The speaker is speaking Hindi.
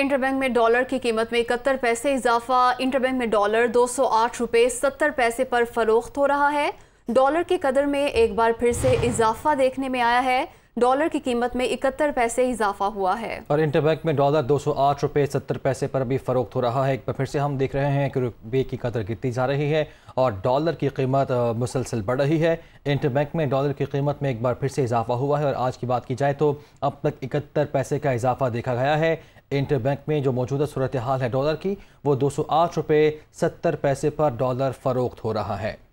इंटरबैंक में डॉलर की कीमत में इकहत्तर पैसे इजाफा इंटरबैंक में डॉलर दो सौ आठ रुपये सत्तर पैसे पर फरोख्त हो रहा है डॉलर की कदर में एक बार फिर से इजाफा देखने में आया है डॉलर की कीमत में इकहत्तर पैसे इजाफा हुआ है और इंटरबैंक में डॉलर दो सौ आठ रुपये सत्तर पैसे पर भी फरोख्त हो रहा है एक बार फिर से हम देख रहे हैं कि रुपये की कदर गिरती जा रही है और डॉलर की कीमत मुसलसल बढ़ रही है इंटरबैंक में डॉलर की कीमत में एक बार फिर से इजाफा हुआ है और आज की बात की जाए तो अब तक इकहत्तर पैसे का इजाफा देखा गया है इंटर बैंक में जो मौजूदा सूरत हाल है डॉलर की वो दो सौ आठ रुपये सत्तर पैसे पर डॉलर फरोख्त हो रहा है